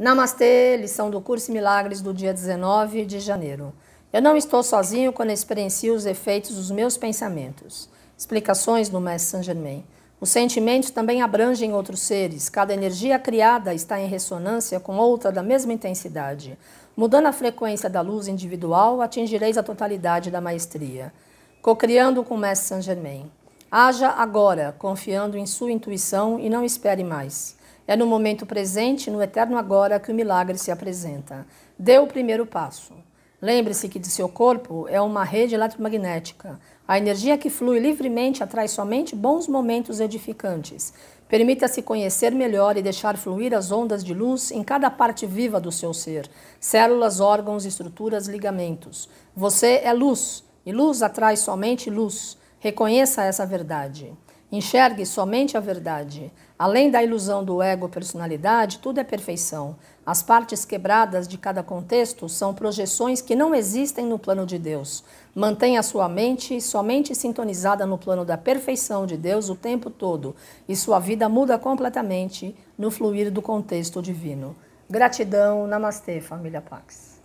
Namastê, lição do curso Milagres do dia 19 de janeiro. Eu não estou sozinho quando experiencio os efeitos dos meus pensamentos. Explicações do Mestre Saint Germain. Os sentimentos também abrangem outros seres. Cada energia criada está em ressonância com outra da mesma intensidade. Mudando a frequência da luz individual, atingireis a totalidade da maestria. Cocriando com o Mestre Saint Germain. Haja agora, confiando em sua intuição e não espere mais. É no momento presente, no eterno agora, que o milagre se apresenta. Dê o primeiro passo. Lembre-se que de seu corpo é uma rede eletromagnética. A energia que flui livremente atrai somente bons momentos edificantes. Permita-se conhecer melhor e deixar fluir as ondas de luz em cada parte viva do seu ser: células, órgãos, estruturas, ligamentos. Você é luz e luz atrai somente luz. Reconheça essa verdade. Enxergue somente a verdade. Além da ilusão do ego-personalidade, tudo é perfeição. As partes quebradas de cada contexto são projeções que não existem no plano de Deus. Mantenha sua mente somente sintonizada no plano da perfeição de Deus o tempo todo, e sua vida muda completamente no fluir do contexto divino. Gratidão, namastê, família Pax.